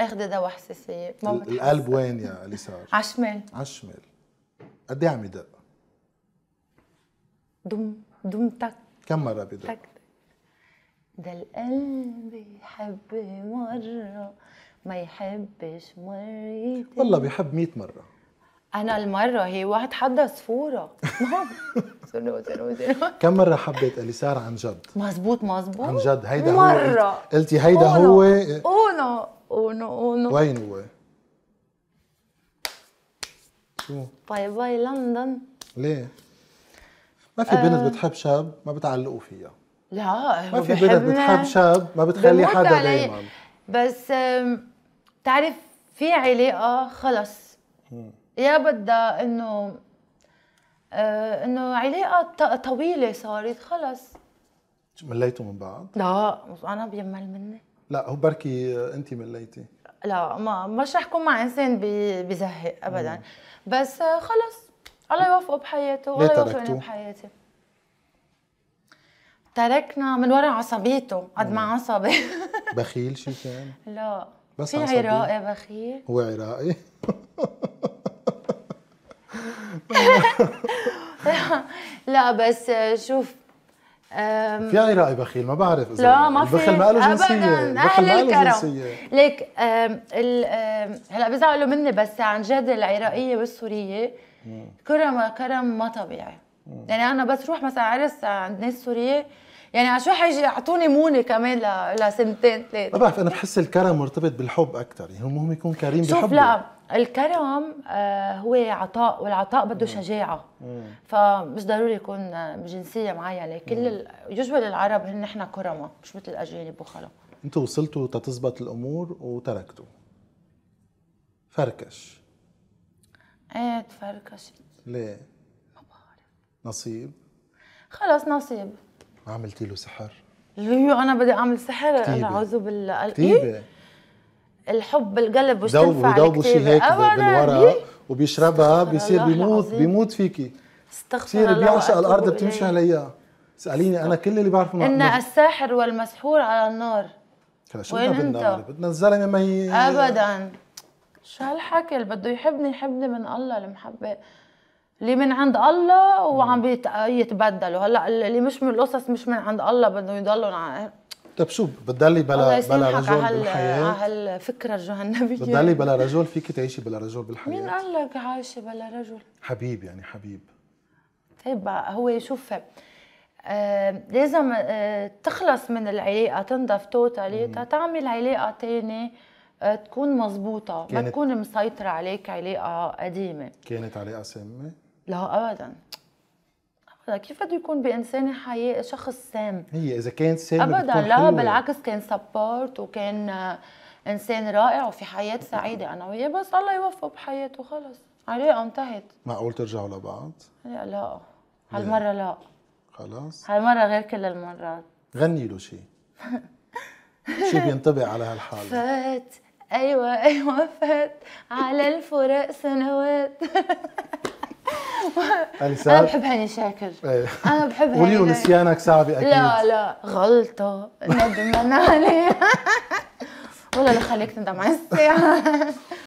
اخذ دواء حساسيه ما بتحسن. القلب وين يا اليسار؟ على الشمال على الشمال قد ايه عم يدق؟ دم دم تك كم مره بدق؟ تك ده القلب يحب مره ما يحبش مرتين والله بيحب 100 مره انا المره هي واحد حدا صفوره كم مره حبيت اليسار عن جد مزبوط مزبوط عن جد هيدا مرة. هو قلتي هيدا هو اونو ونو ونو وين هو؟ شو؟ باي باي لندن ليه؟ ما في بنت بتحب شاب ما بتعلقوا فيها لا ما في بنت بتحب شاب ما بتخلي حدا دايما بس بتعرف في علاقه خلص يا بدها انه انه علاقه طويله صارت خلص مليتوا من بعض؟ لا انا بيمل مني لا هو بركي انت مليتي لا ما مش رح كون مع انسان بزهق ابدا مم. بس خلص الله يوفقه بحياته الله يوفقني بحياتي تركنا من ورا عصبيته قد ما عصبي بخيل شو كان؟ لا بس في عراقي بخيل هو عراقي لا بس شوف في عراقي بخيل ما بعرف اذا لا يعني ما في بخيل ما له جنسيه بخيل ما له جنسيه ليك هلا بزعلوا مني بس عن جد العراقيه والسوريه كرم كرم ما طبيعي يعني انا بس روح مثلا عرس عند ناس سوريه يعني على شو حيجي اعطوني مونه كمان لسنتين ثلاثه ما بعرف انا بحس الكرم مرتبط بالحب اكثر يعني المهم يكون كريم بحبه شوف لا الكرم آه، هو عطاء والعطاء بده شجاعه مم. فمش ضروري يكون بجنسيه آه، معينه كل ال... يجوز العرب هن نحن كرمه مش مثل الاجانب وخلا انتوا وصلتوا تتزبط الامور وتركتوا فركش ايه تفركشت ليه؟ ما بعرف نصيب خلص نصيب عملتي له سحر؟ يو أيوة، انا بدي اعمل سحر انا اعوذ بالله كتيبة. الحب بالقلب وش تنفع دوبوا شيء هيك بالورق وبيشربها بيصير بيموت بيموت فيكي استغفر الله بيعشق الارض بتمشي عليها اساليني انا كل اللي بعرفه ان الساحر والمسحور على النار هلا شو بدنا بالنار بدنا الزلمه ما ي... ابدا شو هالحكي اللي بده يحبني يحبني من الله المحبه اللي من عند الله وعم يتبدلوا هلا اللي مش من القصص مش من عند الله بدهم يضلوا طيب شو بتضلي بلا بلا رجل بالحياه على هالفكره الجهنميه بتضلي بلا رجل فيك تعيشي بلا رجل بالحياه مين قال لك عايشه بلا رجل؟ حبيب يعني حبيب طيب هو شوف آه لازم آه تخلص من العلاقه تنضف توتالي تعمل علاقه ثانيه آه تكون مزبوطة ما تكون مسيطرة عليك علاقة قديمة كانت علاقة سامة؟ لا ابدا ابدا كيف بده يكون بانسان حياة شخص سام هي اذا كان سام ابدا لا بالعكس كان سبورت وكان آه، انسان رائع وفي حياه سعيده انا وياه بس الله يوفقه بحياته خلص علاقه انتهت معقول ترجعوا لبعض؟ لا لا هالمره لا خلاص هالمره غير كل المرات غني له شيء شو بينطبق على هالحالة فات أيوة أيوة فات على الفراق سنوات إيه. انا بحب هاني شاكر انا بحب هاني وليو نسيانك صعب اكيد لا لا غلطة ندمان عليه والله لو خليك تندم على السيارة